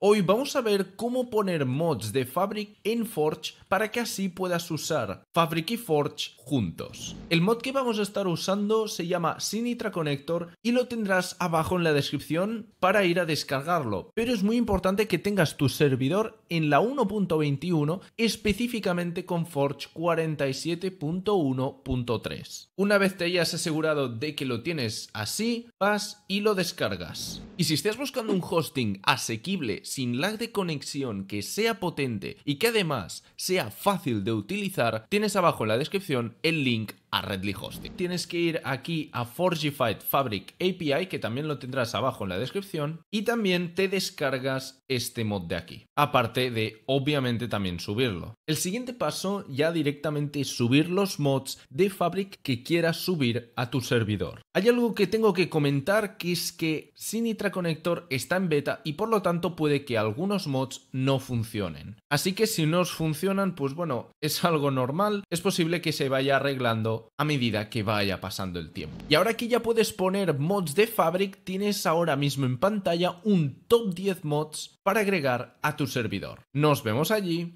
Hoy vamos a ver cómo poner mods de Fabric en Forge para que así puedas usar Fabric y Forge juntos. El mod que vamos a estar usando se llama Sinitra Connector y lo tendrás abajo en la descripción para ir a descargarlo, pero es muy importante que tengas tu servidor en la 1.21 específicamente con Forge 47.1.3. Una vez te hayas asegurado de que lo tienes así, vas y lo descargas. Y si estás buscando un hosting asequible, sin lag de conexión, que sea potente y que además sea fácil de utilizar, tienes abajo en la descripción el link a Redly Hosting. Tienes que ir aquí a Forgified Fabric API, que también lo tendrás abajo en la descripción, y también te descargas este mod de aquí, aparte de obviamente también subirlo. El siguiente paso ya directamente es subir los mods de Fabric que quieras subir a tu servidor. Hay algo que tengo que comentar que es que Sinitra Connector está en beta y por lo tanto puede que algunos mods no funcionen. Así que si no os funcionan, pues bueno, es algo normal, es posible que se vaya arreglando a medida que vaya pasando el tiempo. Y ahora que ya puedes poner mods de Fabric, tienes ahora mismo en pantalla un top 10 mods para agregar a tu servidor. Nos vemos allí.